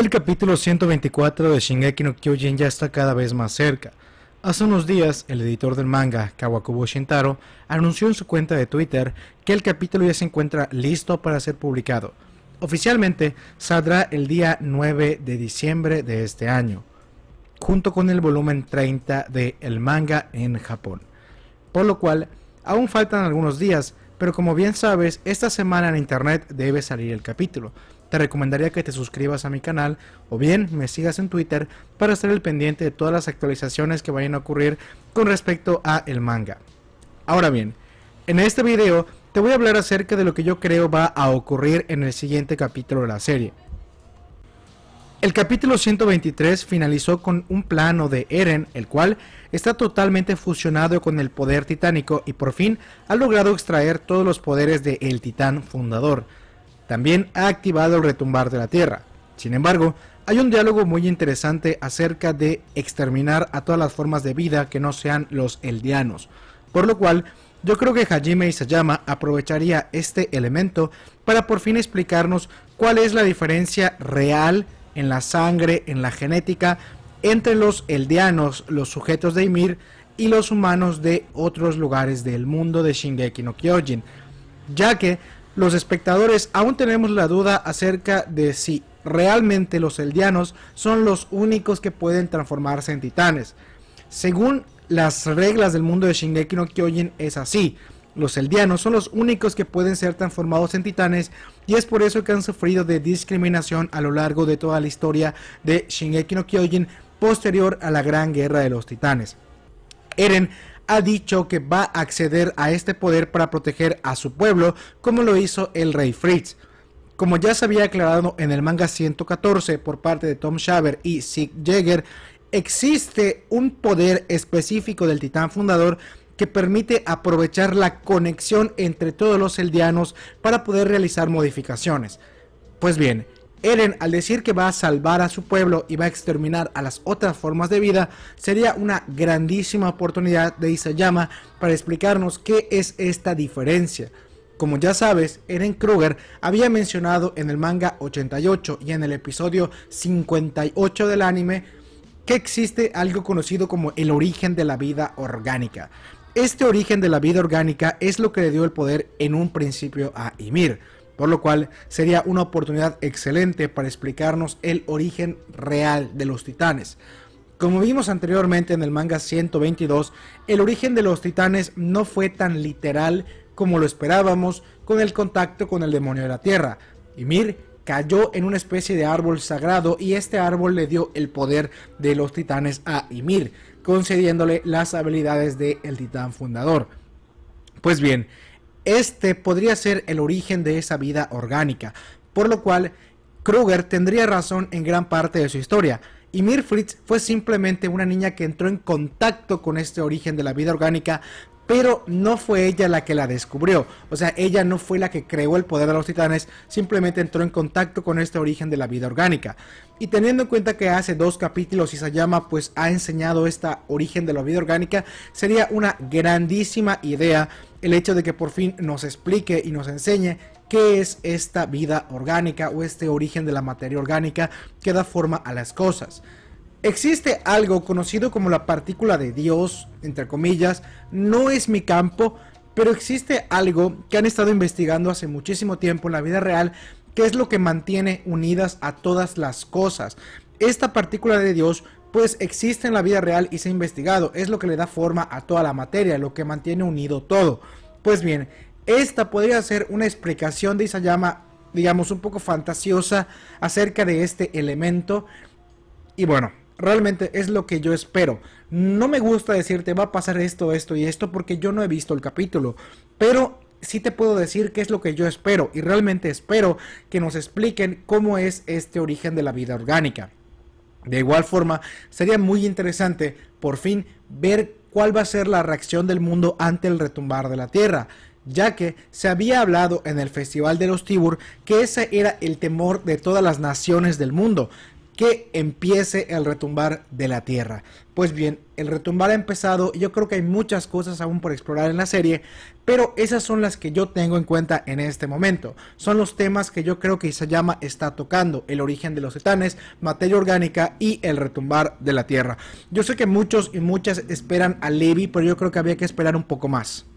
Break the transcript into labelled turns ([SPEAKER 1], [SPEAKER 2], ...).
[SPEAKER 1] El capítulo 124 de Shingeki no Kyojin ya está cada vez más cerca. Hace unos días, el editor del manga, Kawakubo Shintaro, anunció en su cuenta de Twitter que el capítulo ya se encuentra listo para ser publicado. Oficialmente saldrá el día 9 de diciembre de este año, junto con el volumen 30 de El manga en Japón. Por lo cual, aún faltan algunos días, pero como bien sabes, esta semana en internet debe salir el capítulo te recomendaría que te suscribas a mi canal o bien me sigas en Twitter para estar al pendiente de todas las actualizaciones que vayan a ocurrir con respecto a el manga. Ahora bien, en este video te voy a hablar acerca de lo que yo creo va a ocurrir en el siguiente capítulo de la serie. El capítulo 123 finalizó con un plano de Eren, el cual está totalmente fusionado con el poder titánico y por fin ha logrado extraer todos los poderes de el titán fundador también ha activado el retumbar de la Tierra. Sin embargo, hay un diálogo muy interesante acerca de exterminar a todas las formas de vida que no sean los eldianos, por lo cual yo creo que Hajime Isayama aprovecharía este elemento para por fin explicarnos cuál es la diferencia real en la sangre, en la genética, entre los eldianos, los sujetos de Ymir, y los humanos de otros lugares del mundo de Shingeki no Kyojin, ya que los espectadores aún tenemos la duda acerca de si realmente los Eldianos son los únicos que pueden transformarse en titanes. Según las reglas del mundo de Shingeki no Kyojin es así. Los Eldianos son los únicos que pueden ser transformados en titanes y es por eso que han sufrido de discriminación a lo largo de toda la historia de Shingeki no Kyojin posterior a la Gran Guerra de los Titanes. Eren ha dicho que va a acceder a este poder para proteger a su pueblo, como lo hizo el rey Fritz. Como ya se había aclarado en el manga 114 por parte de Tom Shaver y Sig Jagger, existe un poder específico del titán fundador que permite aprovechar la conexión entre todos los eldianos para poder realizar modificaciones. Pues bien, Eren, al decir que va a salvar a su pueblo y va a exterminar a las otras formas de vida, sería una grandísima oportunidad de Isayama para explicarnos qué es esta diferencia. Como ya sabes, Eren Kruger había mencionado en el manga 88 y en el episodio 58 del anime que existe algo conocido como el origen de la vida orgánica. Este origen de la vida orgánica es lo que le dio el poder en un principio a Ymir por lo cual sería una oportunidad excelente para explicarnos el origen real de los titanes. Como vimos anteriormente en el manga 122, el origen de los titanes no fue tan literal como lo esperábamos con el contacto con el demonio de la tierra. Ymir cayó en una especie de árbol sagrado y este árbol le dio el poder de los titanes a Ymir, concediéndole las habilidades del el titán fundador. Pues bien, este podría ser el origen de esa vida orgánica, por lo cual Kruger tendría razón en gran parte de su historia. Y Mirfritz fue simplemente una niña que entró en contacto con este origen de la vida orgánica, pero no fue ella la que la descubrió. O sea, ella no fue la que creó el poder de los titanes, simplemente entró en contacto con este origen de la vida orgánica. Y teniendo en cuenta que hace dos capítulos Isayama pues ha enseñado esta origen de la vida orgánica, sería una grandísima idea el hecho de que por fin nos explique y nos enseñe qué es esta vida orgánica o este origen de la materia orgánica que da forma a las cosas. Existe algo conocido como la partícula de Dios, entre comillas, no es mi campo, pero existe algo que han estado investigando hace muchísimo tiempo en la vida real, que es lo que mantiene unidas a todas las cosas. Esta partícula de Dios pues existe en la vida real y se ha investigado, es lo que le da forma a toda la materia, lo que mantiene unido todo. Pues bien, esta podría ser una explicación de Isayama, digamos, un poco fantasiosa acerca de este elemento. Y bueno, realmente es lo que yo espero. No me gusta decirte va a pasar esto, esto y esto porque yo no he visto el capítulo. Pero sí te puedo decir qué es lo que yo espero y realmente espero que nos expliquen cómo es este origen de la vida orgánica. De igual forma, sería muy interesante por fin ver cuál va a ser la reacción del mundo ante el retumbar de la Tierra, ya que se había hablado en el Festival de los Tibur que ese era el temor de todas las naciones del mundo, que empiece el retumbar de la Tierra. Pues bien, el retumbar ha empezado, yo creo que hay muchas cosas aún por explorar en la serie, pero esas son las que yo tengo en cuenta en este momento. Son los temas que yo creo que Isayama está tocando, el origen de los etanes materia orgánica y el retumbar de la Tierra. Yo sé que muchos y muchas esperan a Levi, pero yo creo que había que esperar un poco más.